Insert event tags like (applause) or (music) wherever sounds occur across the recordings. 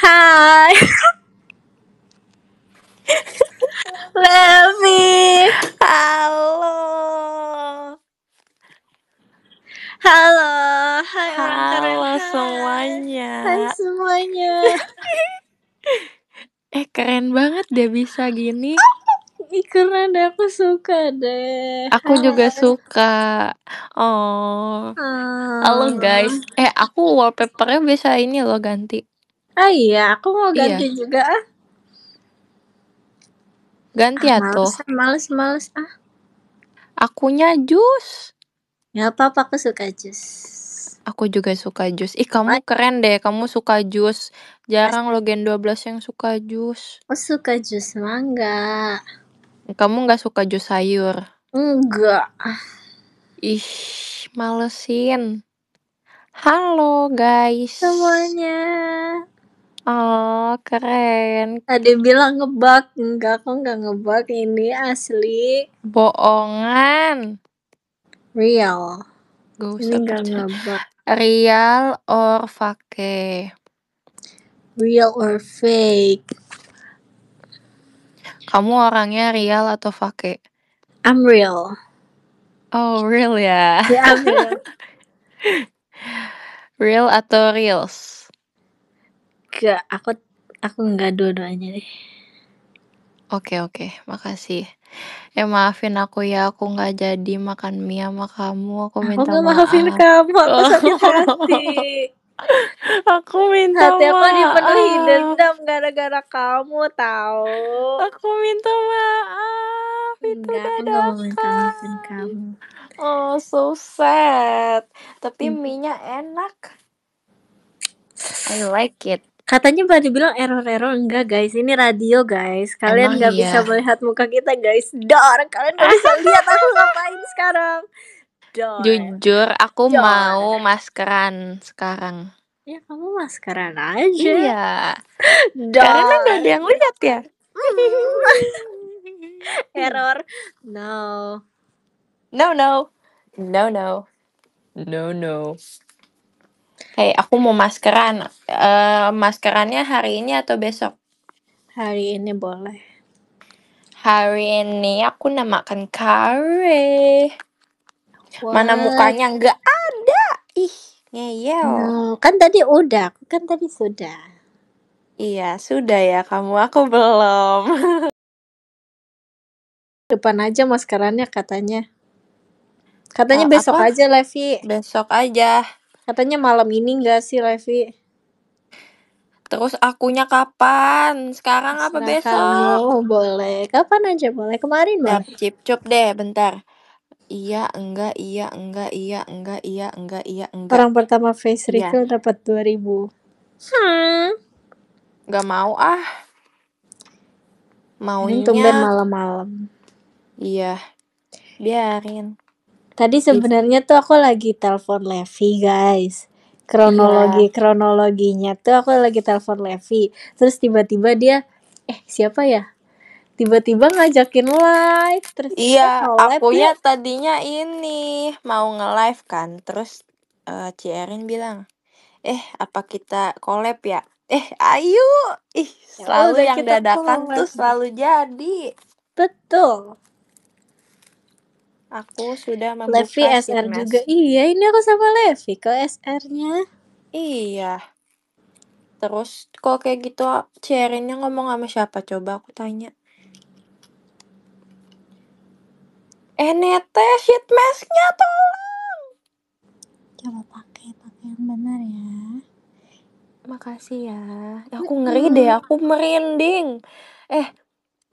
Hai. Lemi, Halo. Halo, hai Halo orang keren. semuanya. Hai semuanya. (laughs) eh keren banget deh bisa gini. Ih, keren deh, aku suka deh. Aku juga suka. Oh. Ah. Halo guys. Eh, aku wallpapernya bisa ini loh ganti. Ah iya, aku mau iya. ganti Iya. juga ah. Ganti Ah atuh. males ah, males males ah. Akunya jus. Ya apa-apa, aku suka jus. Aku juga suka jus. Ih, kamu keren deh, kamu suka jus. Jarang lo Gen 12 yang suka jus. Aku suka jus mangga. Kamu nggak suka jus sayur? Enggak. Ih, malesin. Halo guys. semuanya. Oh, keren. Tadi bilang ngebug, enggak kok enggak ngebug, ini asli. Boongan. Real. ini enggak ngebak. Real or fake? Real or fake? Kamu orangnya real atau fake? I'm real. Oh, real ya? Yeah, I'm real. (laughs) real atau reals. Enggak, aku aku enggak dua-duanya deh. Oke oke, makasih. Eh maafin aku ya, aku nggak jadi makan mie sama kamu. Aku Aku minta maaf. maafin kamu, aku (laughs) sakit hati. Aku minta Hati aku dipenuhi dendam gara-gara kamu tahu. Aku minta maaf. Itu Enggak, aku nggak mau minta maafin kamu. Oh, so sad. Tapi Hmm. minyak enak. I like it. Katanya pada bilang error-error enggak guys, ini radio guys. Kalian nggak iya. bisa melihat muka kita guys. Dor, kalian nggak bisa (laughs) lihat aku ngapain sekarang. Dor. Jujur, aku Dor. mau maskeran sekarang. Ya kamu maskeran aja. Iya. (laughs) Dor. Karena nggak ada yang lihat ya. (laughs) error. No. No no. No no. No no. Kayak aku mau maskeran. Uh, maskerannya hari ini atau besok? Hari ini boleh. Hari ini aku namakan kare. Mana mukanya nggak ada. Ih, ngeyel. No, kan tadi udah, kan tadi sudah. Iya, sudah ya kamu. Aku belum. (laughs) Depan aja maskerannya katanya. Katanya oh, besok apa? aja, Levi. Besok aja. Katanya malam ini nggak sih, Levi? Terus akunya kapan? Sekarang apa besok? Kamu boleh. Kapan aja boleh. Kemarin ya. cip Cip deh, bentar. Iya, enggak, iya, enggak, iya, enggak, iya, enggak, iya, enggak. Orang pertama face iya. dapat dapat 2000. Hmm. Gak mau ah. Maunya. malam-malam. Iya. Biarin. Tadi sebenarnya tuh aku lagi telepon Levi, guys. Kronologi yeah. kronologinya tuh aku lagi telepon Levi. Terus tiba-tiba dia eh siapa ya? Tiba-tiba ngajakin live terus Iya, aku ya tadinya ini mau nge-live kan. Terus uh, eh, Cierin bilang, "Eh, apa kita collab ya?" Eh, ayo. Ih, ya selalu ya, yang dadakan tuh selalu jadi. Betul. Aku sudah membuka Levi SR Sirnas. juga. Iya, ini aku sama Levi ke SR-nya. Iya. Terus kok kayak gitu Cherinnya ngomong sama siapa? Coba aku tanya. Eh sheet shit mesnya tolong. Coba pakai pakai yang benar ya. Makasih ya. Eh, aku ngeri deh, aku merinding. Eh,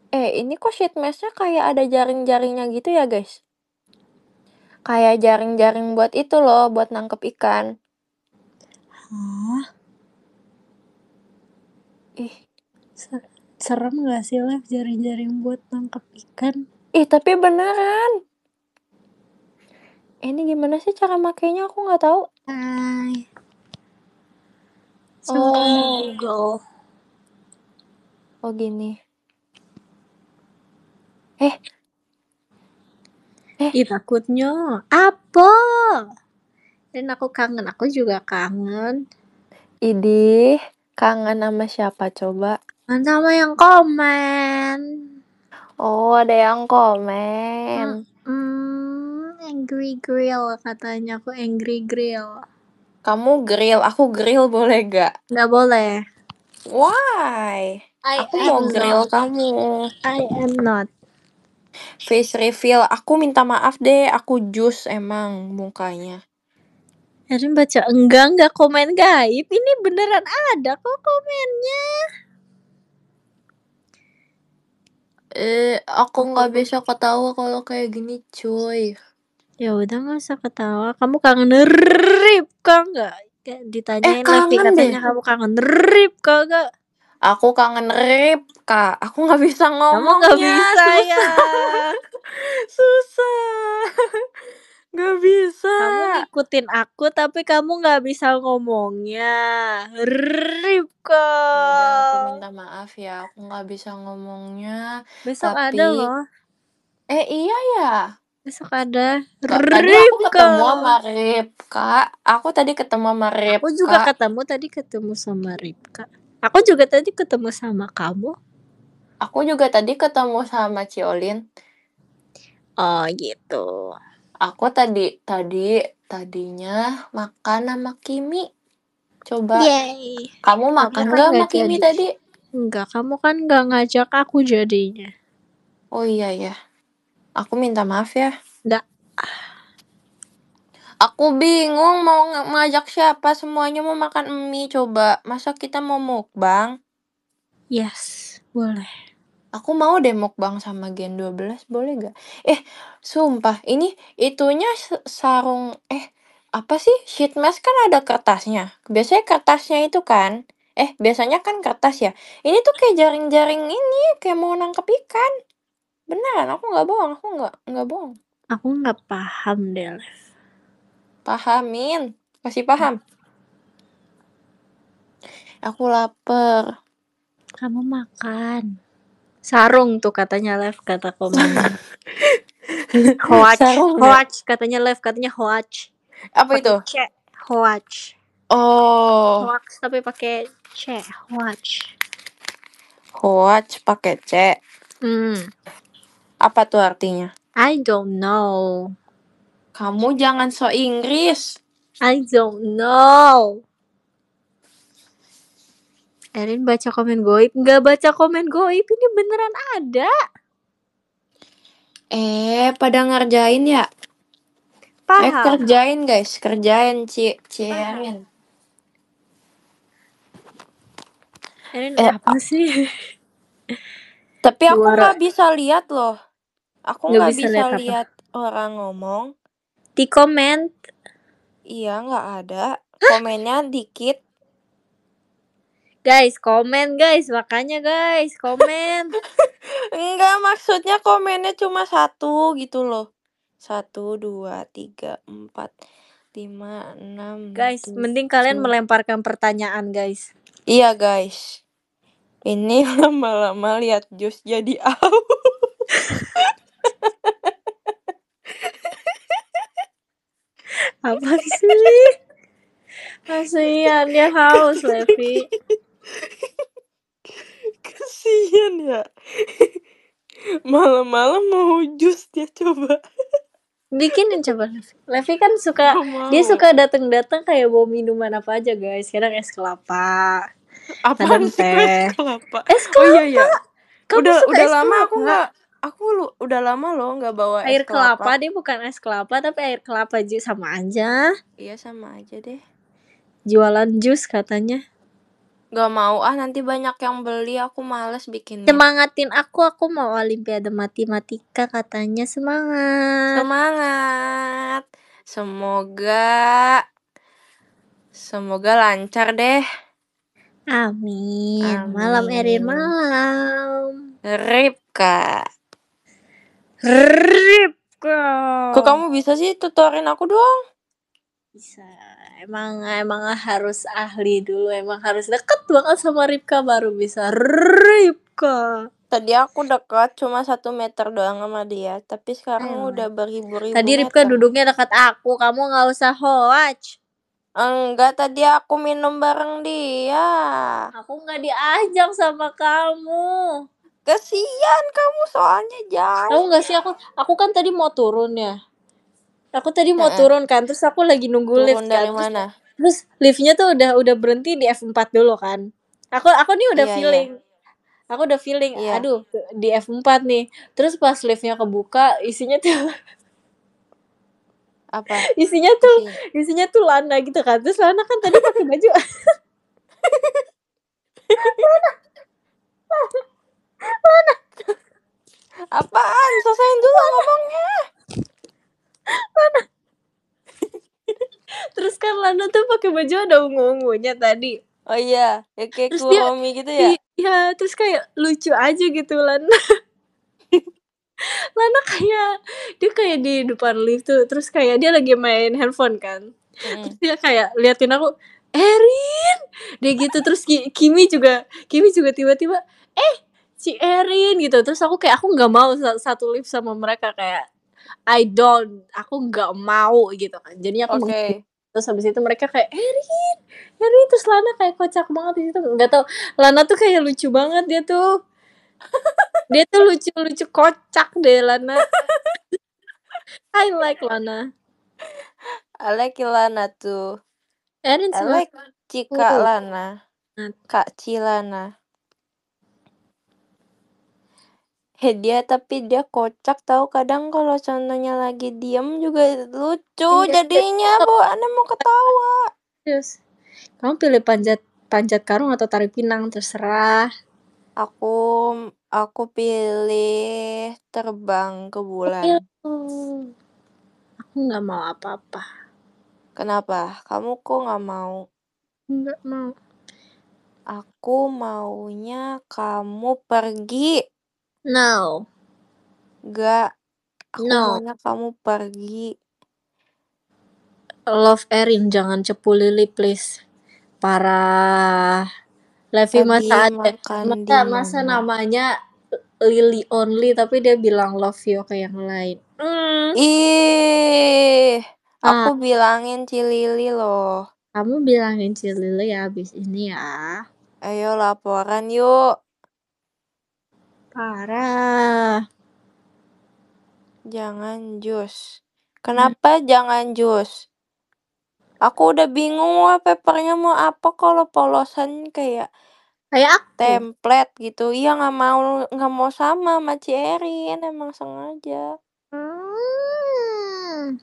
eh ini kok sheet masknya kayak ada jaring-jaringnya gitu ya guys? Kayak jaring-jaring buat itu loh, buat nangkep ikan. Hah? Ih, serem gak sih Lev jaring-jaring buat nangkep ikan? Ih, tapi beneran. Ini gimana sih cara makainya aku nggak tahu. Hai. oh. Oh gini. Eh, eh Ih, takutnya apa dan aku kangen aku juga kangen idih kangen sama siapa coba kangen sama yang komen oh ada yang komen hmm, hmm angry grill katanya aku angry grill kamu grill aku grill boleh gak nggak boleh why I aku mau grill not. kamu I am not Face reveal, aku minta maaf deh, aku jus emang mukanya. Erin baca enggak enggak komen gaib. Ini beneran ada kok komennya. Eh, aku nggak bisa ketawa kalau kayak gini, cuy. Ya udah nggak usah ketawa. Kamu kangen rip kok nggak? Ditanyain eh, lagi katanya deh. kamu kangen rip kok nggak? Aku kangen Rip, Kak. Aku nggak bisa Kamu nggak bisa ya? Susah. (laughs) (laughs) Nggak bisa. Kamu ikutin aku tapi kamu nggak bisa ngomongnya. Rip kak. aku minta maaf ya. Aku nggak bisa ngomongnya. Besok ada loh. eh iya ya. Besok ada. Kak, aku ketemu sama Rip, Kak. Aku tadi ketemu sama Rip, Aku juga ketemu tadi ketemu sama Rip kak. Aku juga tadi ketemu sama kamu. Aku juga tadi ketemu sama Ciolin. Oh gitu. Aku tadi tadi tadinya makan sama Kimi. Coba. Yay. Kamu makan kan nggak sama Kimi tadi? Enggak, kamu kan nggak ngajak aku jadinya. Oh iya ya. Aku minta maaf ya. Enggak. Aku bingung mau ngajak siapa, semuanya mau makan mie coba. Masa kita mau mukbang? Yes, boleh. Aku mau deh mukbang sama Gen 12, boleh gak? Eh, sumpah, ini itunya sarung, eh, apa sih? Sheet mask kan ada kertasnya. Biasanya kertasnya itu kan, eh, biasanya kan kertas ya. Ini tuh kayak jaring-jaring ini, kayak mau nangkep ikan. Beneran, aku nggak bohong, aku nggak nggak bohong. Aku nggak paham deh, Pahamin. Masih paham? Aku lapar. Kamu makan. Sarung tuh katanya Left kata komen (laughs) hoach, Sarung ya? hoach katanya Left katanya hoach. Apa itu? Watch. Oh. Hoax tapi pakai C, hoach. Hoach pakai C. Hmm. Apa tuh artinya? I don't know. Kamu jangan so Inggris. I don't know. Erin baca komen goib. Nggak baca komen goib, ini beneran ada. Eh, pada ngerjain ya? Pak. Eh, kerjain guys, kerjain, Ci. Ci Erin. Erin eh, apa sih? Tapi aku nggak bisa lihat loh. Aku nggak bisa, bisa lihat orang ngomong di komen. Iya, nggak ada. Komennya dikit. Guys, komen guys, makanya guys, komen. (laughs) Enggak, maksudnya komennya cuma satu gitu loh. Satu, dua, tiga, empat, lima, enam. Guys, tujuh, mending kalian melemparkan pertanyaan guys. Iya guys. Ini (laughs) lama-lama lihat jus jadi aus. (laughs) Apa sih? Kasihan dia haus, Levi. Kasihan ya. Malam-malam mau jus dia coba. Bikinin coba Levi. Levi kan suka oh, dia suka datang-datang kayak bawa minuman apa aja, guys. Kadang es kelapa. Apa sih teh. es kelapa? Es kelapa. Oh iya iya. Kamu udah udah lama kelapa? aku nggak aku lu, udah lama loh nggak bawa air es kelapa. kelapa deh bukan es kelapa tapi air kelapa jus sama aja iya sama aja deh jualan jus katanya Gak mau ah nanti banyak yang beli aku males bikin Semangatin aku aku mau olimpiade matematika katanya semangat Semangat Semoga Semoga lancar deh Amin, Amin. Malam Erin malam Rip kak Ripka, Kok kamu bisa sih tutorin aku doang? Bisa. Emang emang harus ahli dulu, emang harus deket banget sama Ripka baru bisa Ripka. Tadi aku dekat cuma satu meter doang sama dia, tapi sekarang hmm. udah beribu-ribu. Tadi Ripka meter. duduknya dekat aku, kamu nggak usah hoax. Enggak, tadi aku minum bareng dia. Aku nggak diajak sama kamu. Kesian kamu soalnya Tahu Aku nggak sih aku aku kan tadi mau turun ya. Aku tadi mau nah, turun kan, terus aku lagi nunggu lift kan, dari kan. mana? terus liftnya tuh udah udah berhenti di F4 dulu kan. Aku aku nih udah Iya, iya. feeling. Aku udah feeling, Iya. aduh di F4 nih. Terus pas liftnya kebuka, isinya tuh Apa? (laughs) isinya tuh Isinya. isinya tuh Lana gitu kan. Terus Lana kan tadi pakai baju (laughs) Mana? Apaan? Selesaiin dulu ngomongnya. Mana? Terus kan Lana tuh pakai baju ada ungu-ungunya tadi. Oh iya, ya kayak terus Kuromi dia, gitu ya? Iya, terus kayak lucu aja gitu Lana. (laughs) Lana kayak dia kayak di depan lift tuh, terus kayak dia lagi main handphone kan. hmm. Terus dia kayak liatin aku, Erin, dia gitu terus Kimi juga, Kimi juga tiba-tiba, eh si Erin gitu terus aku kayak aku nggak mau satu lift sama mereka kayak I don't aku nggak mau gitu kan jadinya aku okay. terus habis itu mereka kayak Erin Erin terus Lana kayak kocak banget di situ nggak tau Lana tuh kayak lucu banget dia tuh (laughs) dia tuh lucu lucu kocak deh Lana (laughs) I like Lana I like Lana tuh Erin I like Cika Lana nah. Kak Cilana dia tapi dia kocak tahu kadang kalau contohnya lagi diem juga lucu iya, jadinya bu anda mau ketawa yes. kamu pilih panjat panjat karung atau tarik pinang terserah aku aku pilih terbang ke bulan aku nggak mau apa-apa kenapa kamu kok nggak mau nggak mau aku maunya kamu pergi No. Enggak. Aku No. maunya kamu pergi. Love Erin, jangan cepu Lily, please. Para Levi masa ada, masa, masa namanya Lily only, tapi dia bilang love you ke yang lain. Mm. Ih. Aku ah. bilangin si Lili loh. Kamu bilangin si Lily ya abis ini ya. Ayo laporan yuk. Parah. Jangan jus. Hmm. Kenapa jangan jus? Aku udah bingung wah papernya mau apa kalau polosan kayak Kayak aku. template gitu. Iya nggak mau nggak mau sama sama Ci emang sengaja. Hmm.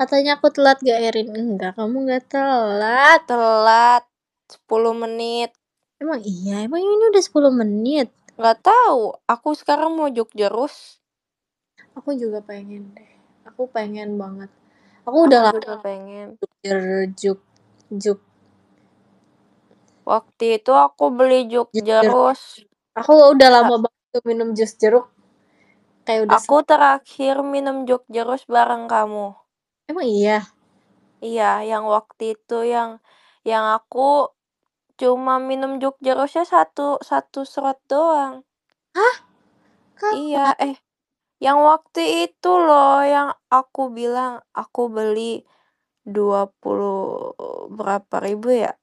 Katanya aku telat gak Erin? Enggak, kamu gak telat. Telat 10 menit. Emang iya? Emang ini udah 10 menit? Nggak tahu, aku sekarang mau Jogja Rus. Aku juga pengen deh. Aku pengen banget. Aku udah Aku lah. lama pengen. Jogja juk. Waktu itu aku beli Jogja jeruk Aku udah lama banget tuh minum jus jeruk. Kayak udah Aku terakhir minum jus jeruk bareng kamu. Emang iya? Iya, yang waktu itu yang yang aku Cuma minum Jogja rose satu satu serot doang. Hah? Iya, eh, yang waktu itu loh yang aku bilang aku beli dua puluh berapa ribu ya?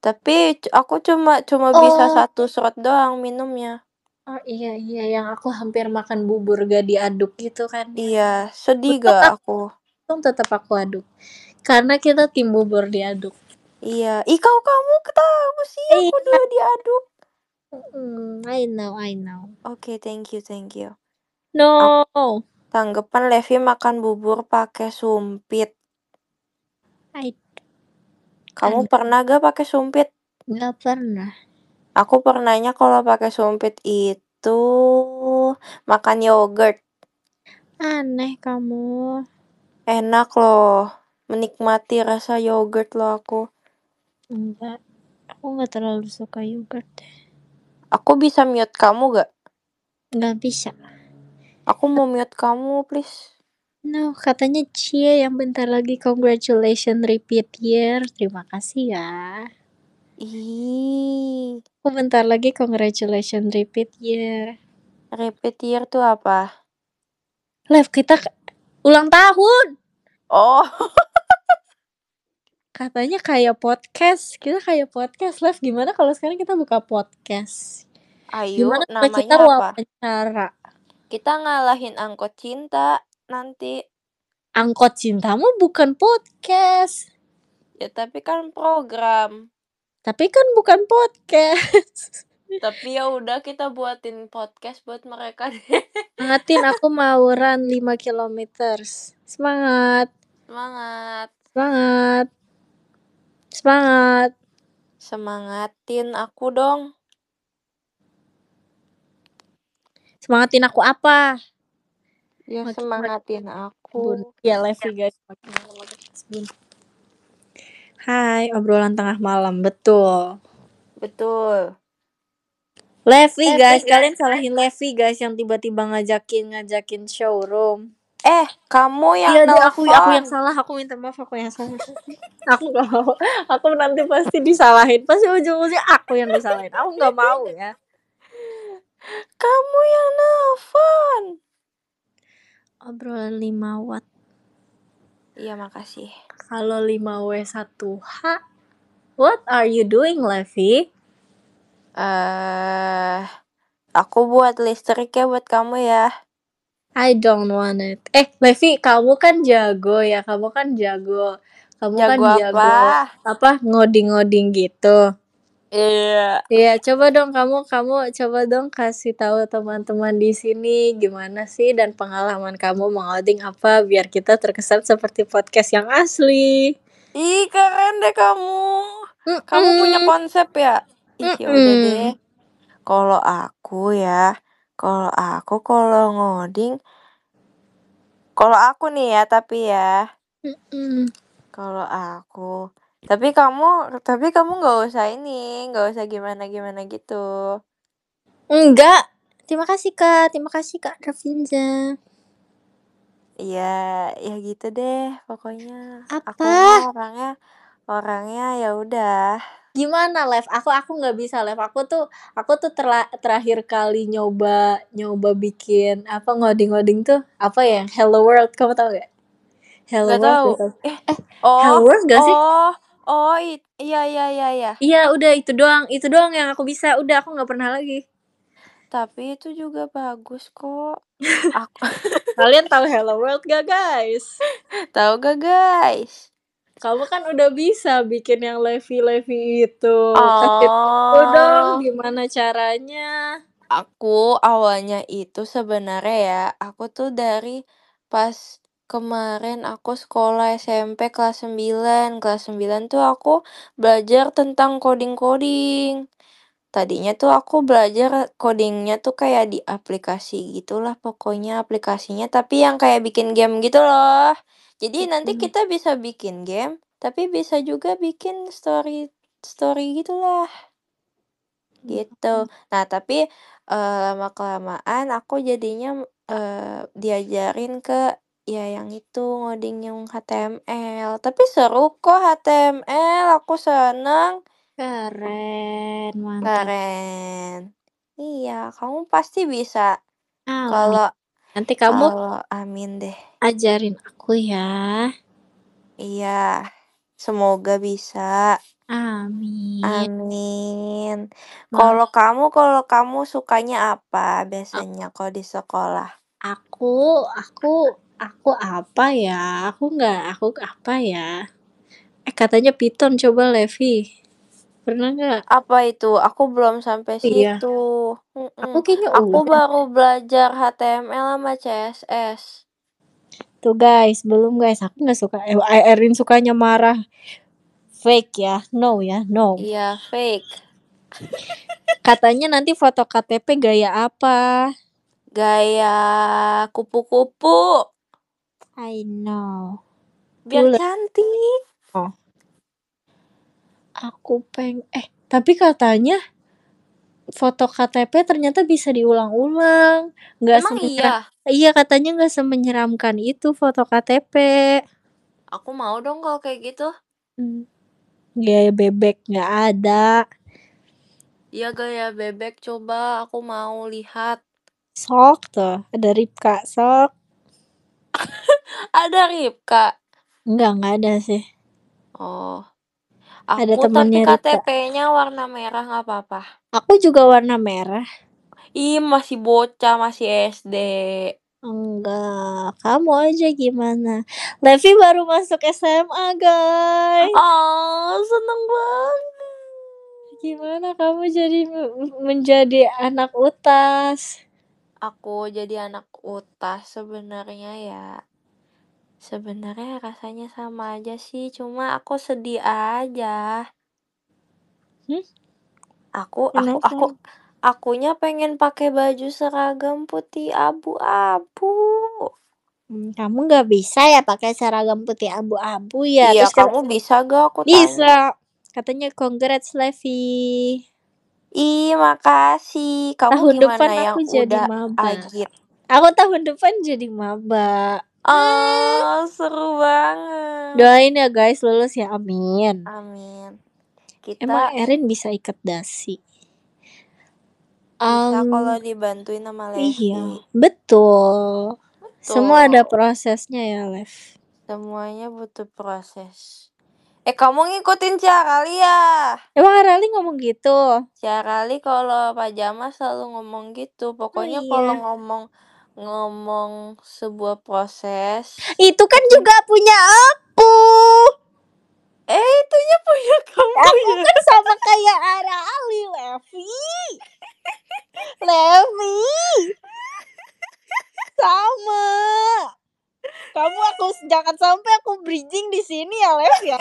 Tapi aku cuma cuma bisa oh. satu serot doang minumnya. Oh, iya iya, yang aku hampir makan bubur gak diaduk gitu kan Iya, sedih gak aku tetap aku aduk, karena kita tim bubur diaduk. Iya, ikau kamu ketemu sih eh, aku Iya. dulu diaduk. Mm, I know I know. Oke, thank you thank you. No. tanggapan Levi makan bubur pakai sumpit. I Kamu I... pernah gak pakai sumpit? Gak pernah. Aku pernahnya kalau pakai sumpit itu makan yogurt. Aneh kamu. Enak loh, menikmati rasa yogurt loh aku. Enggak, aku nggak terlalu suka yogurt deh. Aku bisa mute kamu gak? Nggak bisa. Aku mau mute kamu, please. No, katanya Cie yang bentar lagi congratulation repeat year. Terima kasih ya. Ih, Aku bentar lagi congratulation repeat year. repeat year tuh apa? Live kita ulang tahun! Oh, (laughs) katanya kayak podcast kita kayak podcast live gimana kalau sekarang kita buka podcast ayo gimana namanya kita apa kita ngalahin angkot cinta nanti angkot cintamu bukan podcast ya tapi kan program tapi kan bukan podcast (laughs) tapi ya udah kita buatin podcast buat mereka ngatin aku (laughs) mau run 5 km semangat semangat semangat Semangat. Semangatin aku dong. Semangatin aku apa? Ya Makin semangatin aku. Ya live guys. Hai, obrolan tengah malam. Betul. Betul. Levi guys, guys. kalian salahin Levi guys yang tiba-tiba ngajakin ngajakin showroom eh kamu yang iya, nelfon. aku aku yang salah aku minta maaf aku yang salah (laughs) aku gak mau aku nanti pasti disalahin pasti ujung-ujungnya aku yang disalahin aku nggak mau ya kamu yang nelfon obrolan 5 watt iya makasih Halo 5 w 1 h what are you doing Levi eh uh, aku buat listrik ya buat kamu ya I don't want it. Eh, Levi, kamu kan jago ya. Kamu kan jago. Kamu kan jago kan jago apa? apa ngoding-ngoding gitu. Iya. Yeah. Iya, yeah, coba dong kamu kamu coba dong kasih tahu teman-teman di sini gimana sih dan pengalaman kamu mengoding apa biar kita terkesan seperti podcast yang asli. Ih, keren deh kamu. Mm -mm. Kamu punya konsep ya? Ih, ya udah deh. Kalau aku ya, kalau aku kalau ngoding kalau aku nih ya, tapi ya kalau aku. Tapi kamu tapi kamu nggak usah ini, nggak usah gimana-gimana gitu. Enggak. Terima kasih, Kak. Terima kasih, Kak Rafinza. Iya, ya gitu deh pokoknya. Aku orangnya orangnya ya udah gimana live aku aku nggak bisa live aku tuh aku tuh terla, terakhir kali nyoba nyoba bikin apa ngoding-ngoding tuh apa ya Hello World kamu tau gak Hello gak World tahu. Gitu. Eh, eh oh, Hello World gak oh, sih oh, oh it, iya iya iya iya iya udah itu doang itu doang yang aku bisa udah aku nggak pernah lagi tapi itu juga bagus kok (laughs) aku kalian tahu Hello World gak guys tahu gak guys kamu kan udah bisa bikin yang Levi-Levi itu. Oh. (laughs) dong gimana caranya? Aku awalnya itu sebenarnya ya, aku tuh dari pas kemarin aku sekolah SMP kelas 9. Kelas 9 tuh aku belajar tentang coding-coding. Tadinya tuh aku belajar codingnya tuh kayak di aplikasi gitulah pokoknya aplikasinya tapi yang kayak bikin game gitu loh. Jadi nanti kita bisa bikin game, tapi bisa juga bikin story story gitulah. Gitu. Nah tapi, uh, lama-kelamaan aku jadinya, uh, diajarin ke ya yang itu ngoding yang HTML, tapi seru kok HTML, aku seneng. Keren, mantap. Keren. Iya, kamu pasti bisa. kalau Nanti kamu Allah, amin deh. Ajarin aku ya. Iya. Semoga bisa. Amin. Amin. Kalau kamu kalau kamu sukanya apa biasanya kalau di sekolah? Aku aku aku apa ya? Aku nggak aku apa ya? Eh katanya Python coba Levi. Pernah nggak? Apa itu? Aku belum sampai Iya. situ, Aku kayaknya Aku udah. baru belajar HTML sama CSS. Tuh guys, belum guys, aku nggak suka eh, Erin sukanya marah, "Fake ya, no ya, no." Iya, fake. Katanya nanti foto KTP gaya apa? Gaya kupu-kupu. I know. Biar Bule. cantik. Oh aku peng eh tapi katanya foto KTP ternyata bisa diulang-ulang nggak semenyeram iya? iya katanya nggak semenyeramkan itu foto KTP aku mau dong kalau kayak gitu hmm. gaya bebek nggak ada Iya gaya bebek coba aku mau lihat sok tuh ada Ripka sok (laughs) ada Ripka nggak nggak ada sih oh Aku tapi temannya tapi KTP-nya warna merah nggak apa-apa. Aku juga warna merah. Ih, masih bocah, masih SD. Enggak, kamu aja gimana? Levi baru masuk SMA, guys. Oh, seneng banget. Gimana kamu jadi menjadi anak UTAS? Aku jadi anak UTAS sebenarnya ya. Sebenarnya rasanya sama aja sih, cuma aku sedih aja. Hmm? Aku aku aku aku akunya pengen pakai baju seragam putih abu-abu. Hmm, kamu nggak bisa ya pakai seragam putih abu-abu ya? Iya, Terus kata bisa gak aku tanya? bisa. Katanya congrats Levi. Ih, makasih. Kamu Tahun depan yang aku jadi mabak. maba. agit? Aku tahun depan jadi mabak. Oh, seru banget. Doain ya guys lulus ya, amin. Amin. Kita Emang Erin bisa ikat dasi? Bisa um, kalau dibantuin sama Levi. Iya, betul. betul. Semua ada prosesnya ya, Lev. Semuanya butuh proses. Eh kamu ngikutin kali ya? Emang Arali ngomong gitu? kali kalau pajama selalu ngomong gitu. Oh, Pokoknya oh, iya. kalau ngomong ngomong sebuah proses itu kan juga punya aku eh itunya punya kamu aku ya? kan sama kayak Ara Ali Levi Levi sama kamu aku jangan sampai aku bridging di sini ya Lev ya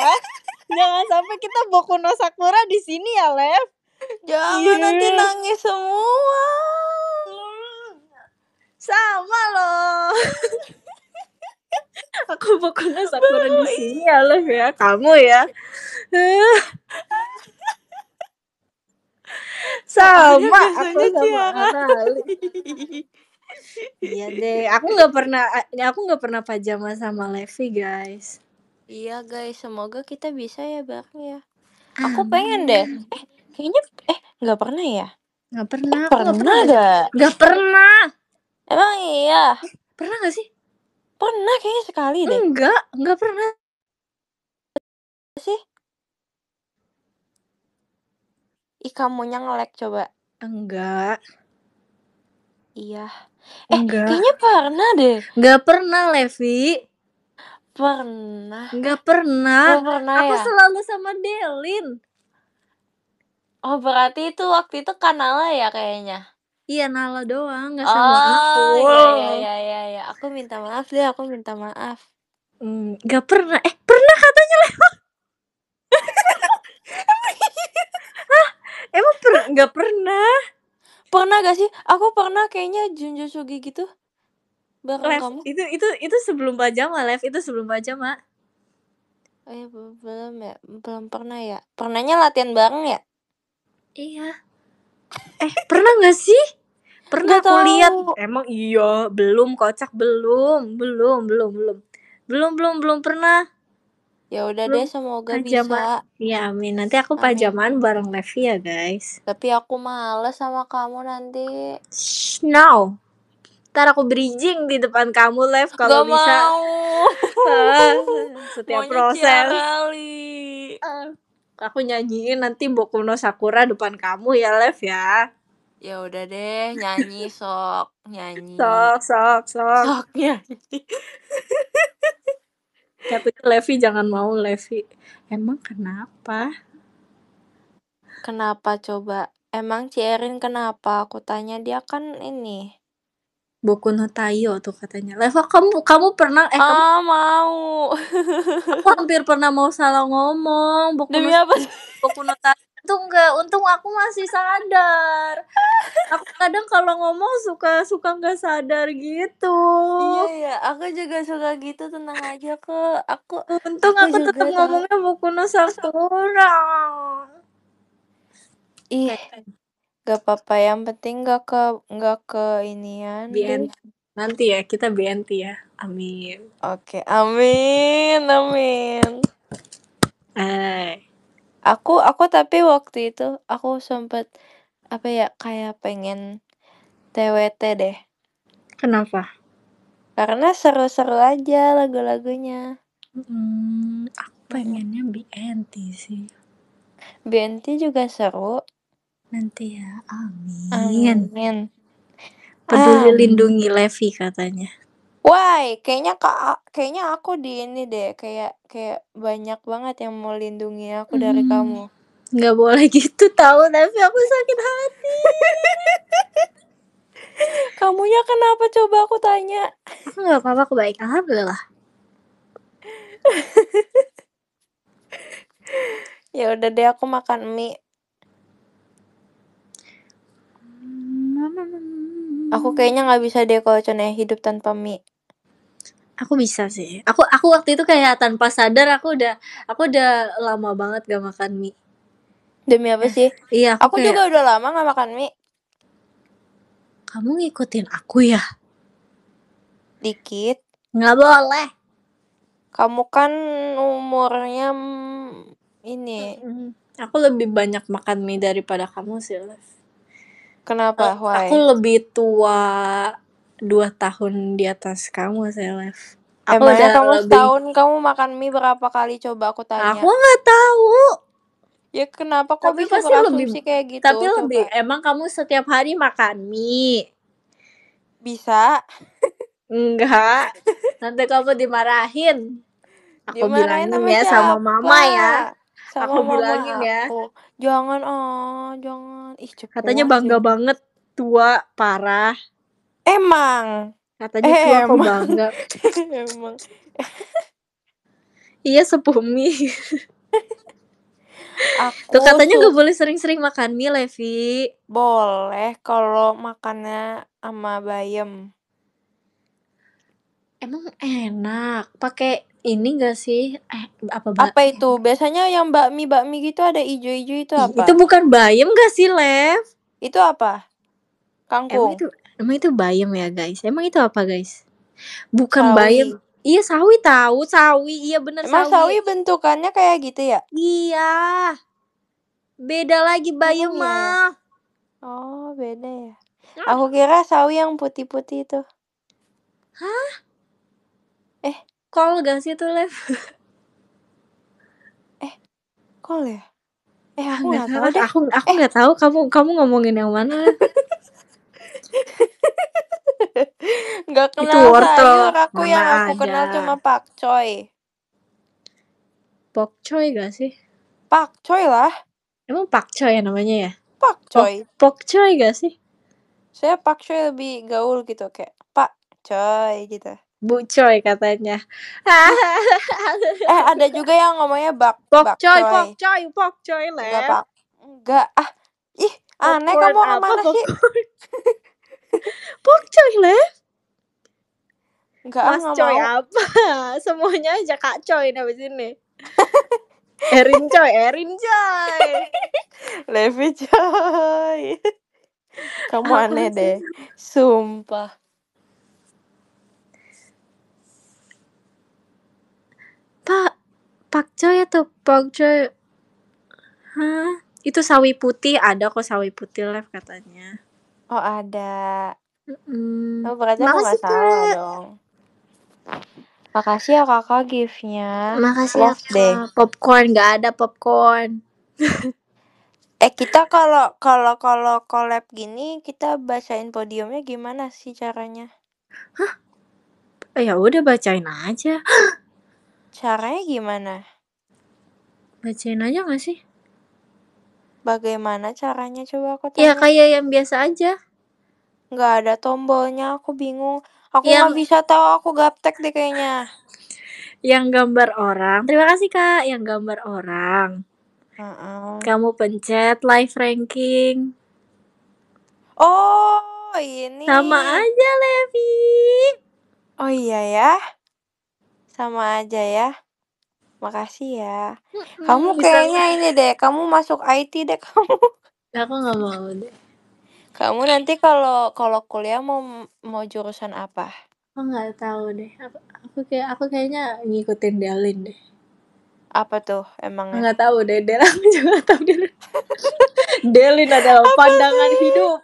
jangan sampai kita boku no sakura di sini ya Lev jangan yeah. nanti iya. nangis semua iya. Sama loh. (laughs) Aku pokoknya sakura di sini ya loh ya, kamu ya. (laughs) Sama aku sama ah, iya deh, aku nggak pernah eh, aku nggak pernah pajama sama Levi guys. Iya guys, semoga kita bisa ya bareng ya. Aku Amin. pengen deh. Eh, kayaknya eh nggak pernah ya? Nggak pernah. Eh, pernah, pernah gak? Nggak pernah. Emang iya? pernah gak sih? Pernah kayaknya sekali deh. Enggak, enggak pernah. Sih? Ih, kamu nge-lag coba. Enggak. Iya. Eh, enggak. kayaknya pernah deh. Enggak pernah, Levi. Pernah. Enggak pernah. Enggak pernah Aku ya? selalu sama Delin. Oh, berarti itu waktu itu kanalnya ya kayaknya. Iya Nala doang, nggak sama oh, aku. Oh, iya iya iya iya. Aku minta maaf deh, aku minta maaf. Mm, gak pernah. Eh, pernah katanya lewat. Hah? Emang per Gak pernah. Pernah gak sih? Aku pernah kayaknya Junjo Sugi gitu. Bareng kamu. Itu itu itu sebelum pajama, Lev. Itu sebelum pajama. Oh ya, belum ya. Belum pernah ya. Pernahnya latihan bareng ya? Iya eh pernah gak sih pernah aku lihat emang iya belum kocak belum belum belum belum belum belum belum pernah ya udah deh semoga pajaman. bisa ya amin nanti aku pajaman bareng Levi ya guys tapi aku males sama kamu nanti Shh, now ntar aku bridging di depan kamu Lev kalau bisa mau. (laughs) Ah, setiap Maunya proses kali. Uh. Ah aku nyanyiin nanti Mbok Kuno Sakura depan kamu ya Lev ya. Ya udah deh, nyanyi sok, nyanyi. Sok, sok, sok. Sok nyanyi. (laughs) Tapi Levi jangan mau Levi. Emang kenapa? Kenapa coba? Emang Cierin kenapa? Aku tanya dia kan ini Boku no Tayo tuh katanya. Leva kamu kamu pernah eh kamu ah, mau. aku hampir pernah mau salah ngomong. Boku Demi no, apa? Boku no Tayo untung enggak. Untung aku masih sadar. aku kadang kalau ngomong suka suka nggak sadar gitu. Iya iya, aku juga suka gitu tenang aja ke Aku untung aku, aku tetap ngomongnya buku no Sakura. Iya. Gak apa-apa, yang penting gak ke gak ke inian BN nanti ya kita BNT ya. Amin. Oke, amin, amin. Eh, Aku aku tapi waktu itu aku sempet apa ya, kayak pengen TWT deh. kenapa? Karena seru-seru aja lagu-lagunya. Hmm, aku iya. pengennya BNT sih. BNT juga seru, Nanti ya, amin. Amin. Peduli amin. lindungi Levi katanya. Why? Kayaknya kak, kayaknya aku di ini deh, kayak kayak banyak banget yang mau lindungi aku hmm. dari kamu. Gak boleh (laughs) gitu tahu, tapi aku sakit hati. (laughs) Kamunya kenapa coba aku tanya? Gak apa-apa, aku baik. Alhamdulillah. (laughs) ya udah deh aku makan mie. Aku kayaknya nggak bisa deh kalau contohnya hidup tanpa mie. Aku bisa sih. Aku aku waktu itu kayak tanpa sadar aku udah aku udah lama banget gak makan mie. Demi apa sih? (laughs) iya. Aku, aku kayak, juga udah lama gak makan mie. Kamu ngikutin aku ya? Dikit. Nggak boleh. Kamu kan umurnya ini. Aku lebih banyak makan mie daripada kamu sih, Kenapa? Uh, Why? Aku lebih tua dua tahun di atas kamu, Selef. Aku Emang udah kamu lebih... setahun kamu makan mie berapa kali coba aku tanya? Aku nggak tahu. Ya kenapa kok tapi bisa lebih, kayak gitu? Tapi coba. lebih emang kamu setiap hari makan mie? Bisa. Enggak. (laughs) Nanti kamu dimarahin. Aku dimarahin bilangin ya sama mama ya. Sama aku bilangin ya. Aku. Jangan oh, jangan. Ih, cepu Katanya bangga sih. banget tua parah. Emang. Katanya eh, tua emang. kok bangga. (laughs) emang. (laughs) iya sepuh (laughs) aku Tuh katanya gak boleh sering-sering makan mie, Levi. Boleh kalau makannya sama bayam. Emang enak pakai ini gak sih eh apa bak apa itu biasanya yang bakmi bakmi gitu ada ijo-ijo itu apa itu bukan bayam gak sih Lev itu apa kangkung emang itu emang itu bayam ya guys emang itu apa guys bukan sawi. bayam iya sawi tahu sawi iya bener emang sawi. sawi bentukannya kayak gitu ya iya beda lagi bayam oh, mah iya. oh beda ya aku kira sawi yang putih-putih itu hah eh Call gak sih tuh, Lev? (laughs) eh, call ya? Eh, ah, aku nggak tahu deh. Aku aku eh. nggak eh. tahu kamu kamu ngomongin yang mana. (laughs) Gak kenal itu wortel. aku yang aku aja. kenal cuma Pak Choi. Pak Choi gak sih? Pak Choi lah. Emang Pak Choi ya namanya ya? Pak Choi. Pak Choi gak sih? Saya Pak Choi lebih gaul gitu kayak Pak Choi gitu bu Choi katanya. eh ada juga yang ngomongnya bak pokcoy, bak pokcoy, Choi lah. Enggak, pak. Ya. Enggak. Ah, ih, popcorn aneh kamu kemana sih? Choi lah. Ya. Enggak, ah, Mas Choi apa? (laughs) Semuanya aja Kak Coy di sini. Erin Coy, Erin Coy. (laughs) Levi Coy. Kamu aneh deh. Sumpah. Pak, pakcoy atau pakcoy Hah? Itu sawi putih, ada kok sawi putih live katanya. Oh, ada. Mm. Oh, berarti aku gak salah dong. Makasih ya Kakak giftnya Makasih ya, Popcorn, gak ada popcorn. (laughs) Eh, kita kalau kalau kalau collab gini, kita bacain podiumnya gimana sih caranya? Hah? Eh, ya udah bacain aja. (gasps) Caranya gimana? Bacain aja gak sih? Bagaimana caranya coba aku ya, tanya? Ya kayak yang biasa aja. Gak ada tombolnya, aku bingung. Aku yang... nggak bisa tahu, aku gaptek deh kayaknya. yang gambar orang, terima kasih kak. Yang gambar orang. Uh-uh. Kamu pencet live ranking. Oh ini. Sama aja Levi. Oh iya ya. Sama aja ya. Makasih ya. Kamu kayaknya ini deh, kamu masuk IT deh (laughs) kamu. Aku nggak mau deh. Kamu nanti kalau kalau kuliah mau mau jurusan apa? Aku nggak tahu deh. Aku aku kayak aku kayaknya ngikutin Delin deh. Apa tuh emang? Nggak tahu deh, Delin juga tahu Delin. (laughs) Delin adalah Apa pandangan sih? hidup.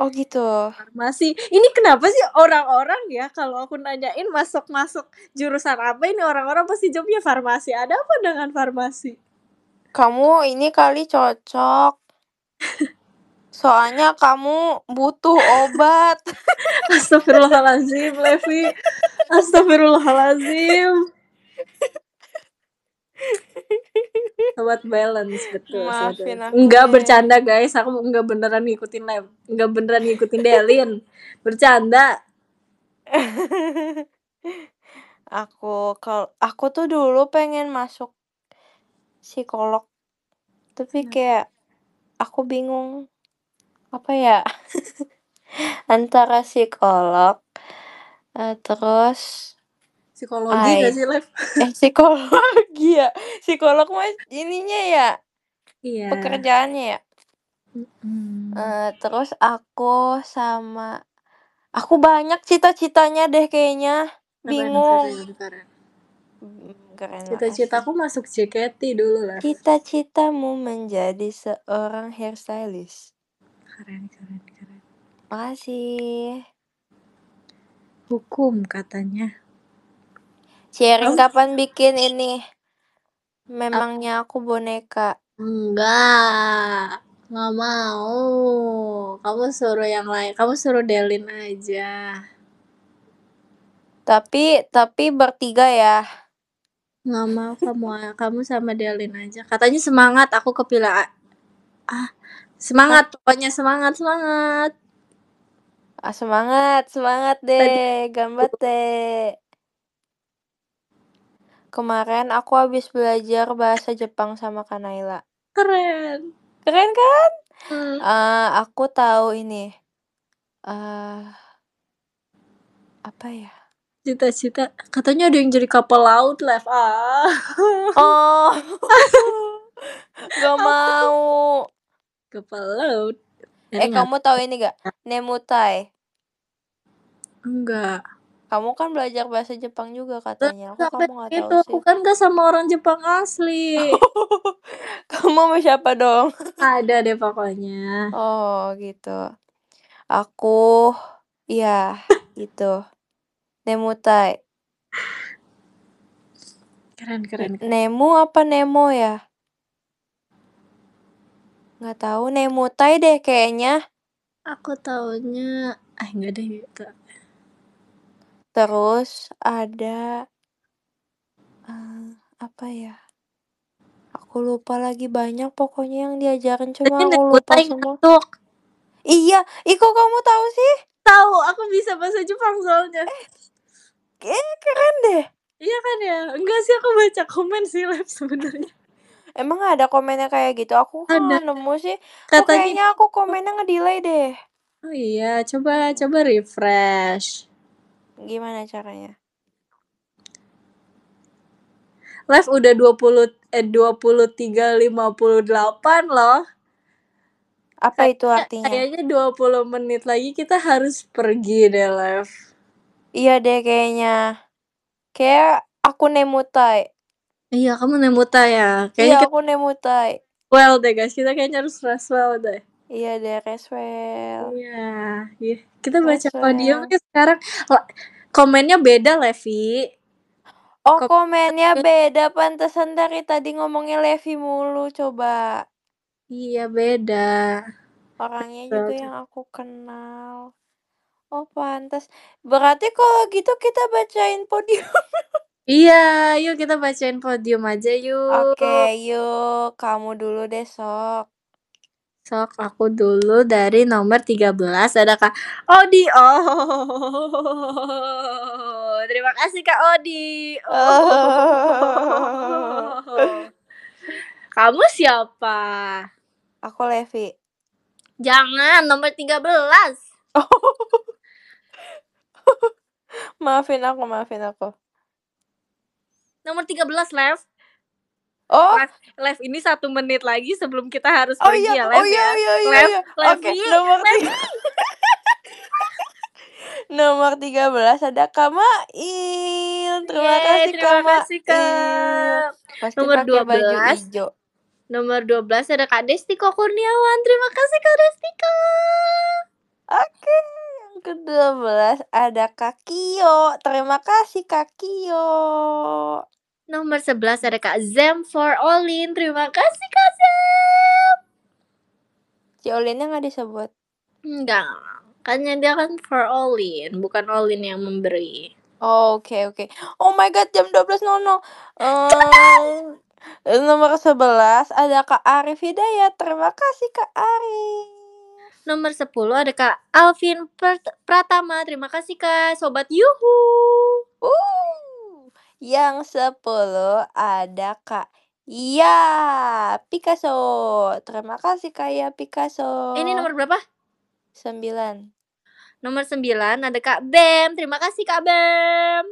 Oh gitu. Farmasi. Ini kenapa sih orang-orang ya kalau aku nanyain masuk-masuk jurusan apa ini orang-orang pasti jawabnya farmasi. Ada apa dengan farmasi? Kamu ini kali cocok. (laughs) Soalnya kamu butuh obat. (laughs) Astagfirullahalazim, Levi. Astagfirullahalazim sobat balance betul maafin enggak bercanda guys aku enggak beneran ngikutin live enggak beneran ngikutin Delin bercanda (laughs) aku kalau aku tuh dulu pengen masuk psikolog tapi nah. kayak aku bingung apa ya (laughs) antara psikolog uh, terus Psikologi Ay. gak sih, Lev? Eh, psikologi ya. Psikolog mah ininya ya. Iya. Pekerjaannya ya. Mm uh, terus aku sama aku banyak cita-citanya deh kayaknya bingung mm, cita-citaku masuk JKT dulu lah cita-citamu menjadi seorang hairstylist keren keren keren makasih hukum katanya Sharing kapan bikin ini, memangnya aku boneka. Enggak, nggak mau. Kamu suruh yang lain, kamu suruh Delin aja. Tapi tapi bertiga ya? Nggak mau kamu kamu sama Delin aja. Katanya semangat, aku kepilah ah, semangat pokoknya semangat semangat. Ah, semangat semangat deh, gambar deh Kemarin aku habis belajar bahasa Jepang sama Kak Keren. Keren kan? Hmm. Uh, aku tahu ini, Uh, apa ya? Cita-cita, katanya ada yang jadi kapal laut, Lev. Ah. Oh. (laughs) gak mau. Kapal laut. Eh, Enak. kamu tahu ini gak? Nemutai. Enggak. Kamu kan belajar bahasa Jepang juga katanya. Aku nah, kamu nggak tahu itu sih. aku kan gak sama orang Jepang asli. (laughs) kamu sama siapa dong? Ada deh pokoknya. Oh, gitu. Aku ya gitu. Nemutai. Keren, keren. keren. Nemu apa Nemo ya? Nggak tahu Nemutai deh kayaknya. Aku taunya ah eh, enggak deh gitu. Terus ada uh, apa ya? Aku lupa lagi banyak pokoknya yang diajarin cuma Tapi aku lupa semua. ngetuk? Iya, iko kamu tahu sih? Tahu, aku bisa bahasa Jepang soalnya. Eh, kayaknya keren deh. Iya kan ya? Enggak sih aku baca komen sih Lab sebenarnya Emang ada komennya kayak gitu? Aku Ada. kan nemu sih. Kok Katanya kayaknya aku komennya nge-delay deh. Oh iya, coba coba refresh. Gimana caranya? Live udah dua 20 eh delapan loh. Apa itu artinya? Kayaknya puluh menit lagi kita harus pergi deh, Live. Iya deh kayaknya. Kayak aku nemutai. Iya, kamu nemutai ya. Kayaknya iya, aku nemutai. Well deh guys, kita kayaknya harus rest well deh. Iya deh, Reswell. Iya, iya. Kita baca podium ya sekarang. Komennya beda, Levi. Oh, Kom komennya (laughs) beda. Pantesan dari tadi ngomongnya Levi mulu, coba. Iya, beda. Orangnya Betul. juga yang aku kenal. Oh, pantas. Berarti kalau gitu kita bacain podium. (laughs) iya, yuk kita bacain podium aja yuk. Oke, yuk. Kamu dulu deh, Sok. Sok aku dulu dari nomor 13 ada Kak Odi. Oh. Terima kasih Kak Odi. Oh. (laughs) Kamu siapa? Aku Levi. Jangan, nomor 13. Oh. (laughs) maafin aku, maafin aku. Nomor 13, Lev. Oh, live, ini satu menit lagi sebelum kita harus oh, pergi iya. ya live. Oh iya, ya? iya iya iya. Live, iya. live Oke, okay, nomor tiga. nomor belas ada Kamail. Terima Yeay, kasih terima Kamail. Kasih, Kak. nomor dua belas Nomor 12 ada Kak Destiko Kurniawan. Terima kasih Kak Destiko. Oke, yang ke belas ada Kak Kio. Terima kasih Kak Kio. Nomor 11 ada Kak Zem for Olin. Terima kasih Kak Zem. Si Olinnya nggak disebut? Enggak. Karena dia kan for Olin, bukan Olin yang memberi. Oke, oh, oke. Okay, okay. Oh my god, jam 12.00. No, Um, nomor 11 ada Kak Arif Hidayat. Terima kasih Kak Arif. Nomor 10 ada Kak Alvin Pratama. Terima kasih Kak Sobat Yuhu. Uh. Yang sepuluh ada Kak ya Picasso. Terima kasih Kak ya Picasso Ini nomor berapa? Sembilan. Nomor sembilan ada Kak Bem. Terima kasih Kak Bem.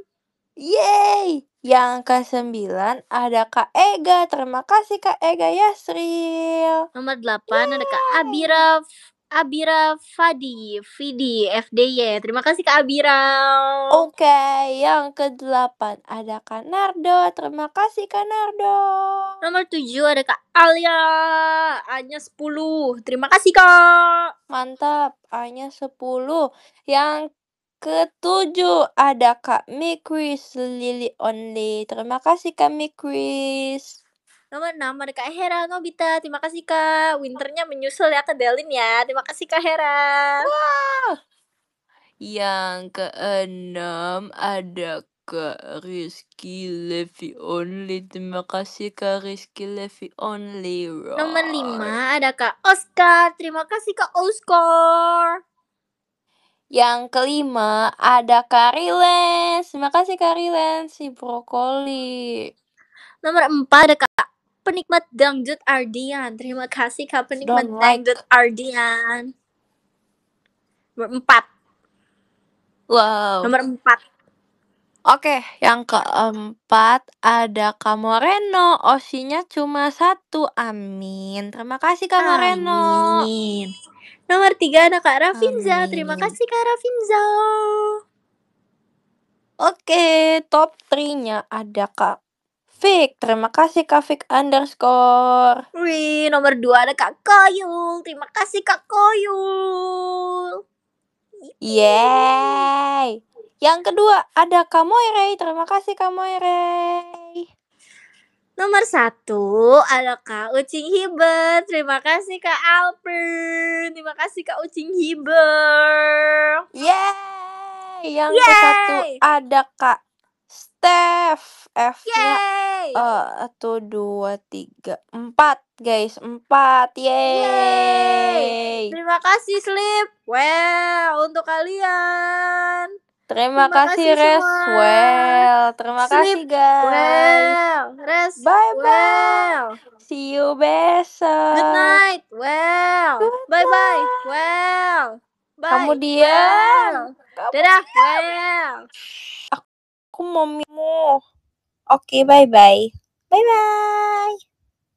Yeay! Yang kesembilan ada Kak Ega. Terima kasih Kak Ega ya Yasril. Nomor 8 ada Kak Abiraf. Abira Fadi, Fidi, FDY. Terima kasih Kak Abira. Oke, yang ke-8 ada Kak Nardo. Terima kasih Kak Nardo. Nomor 7 ada Kak Alia. Hanya 10. Terima kasih Kak. Mantap, hanya 10. Yang ketujuh ada Kak Mikris Lily Only. Terima kasih Kak Mikris. Nomor 6 ada Kak Hera Nobita. Terima kasih Kak. Winternya menyusul ya ke Delin ya. Terima kasih Kak Hera. Wah. Yang keenam ada Kak Rizky Levy Only. Terima kasih Kak Rizky Levy Only. Right. Nomor 5 ada Kak Oscar. Terima kasih Kak Oscar. Yang kelima ada Karilens. Terima kasih Karilens si brokoli. Nomor empat ada Kak penikmat dangdut Ardian. Terima kasih Kak penikmat Don't like. dangdut Ardian. Nomor empat. Wow. Nomor empat. Oke, yang keempat ada Kak Moreno. Osinya cuma satu. Amin. Terima kasih Kak Moreno. Amin. Nomor tiga ada Kak Rafinza. Amin. Terima kasih Kak Rafinza. Oke, top 3-nya ada Kak Fik, terima kasih Kak Fik underscore. Wih, nomor dua ada Kak Koyul. Terima kasih Kak Koyul. Yeay. Yang kedua ada Kak Moire. Terima kasih Kak Moire. Nomor satu ada Kak Ucing Hiber. Terima kasih Kak Alper. Terima kasih Kak Ucing Hiber. Yeay. Yang Yeay. ke satu ada Kak Steph, F-nya, Yeay! eee, 1, 2, guys, empat, yay. Terima kasih Sleep, Well untuk kalian. Terima, Terima kasih, kasih Well Terima Sleep. kasih guys. Well, Res. Bye bye. Well. See you besok. Good night. Well. Good bye bye. Well. Bye. Kamu diam. Well. Dadah. Well aku mau minum. Oke, okay, bye-bye. Bye-bye.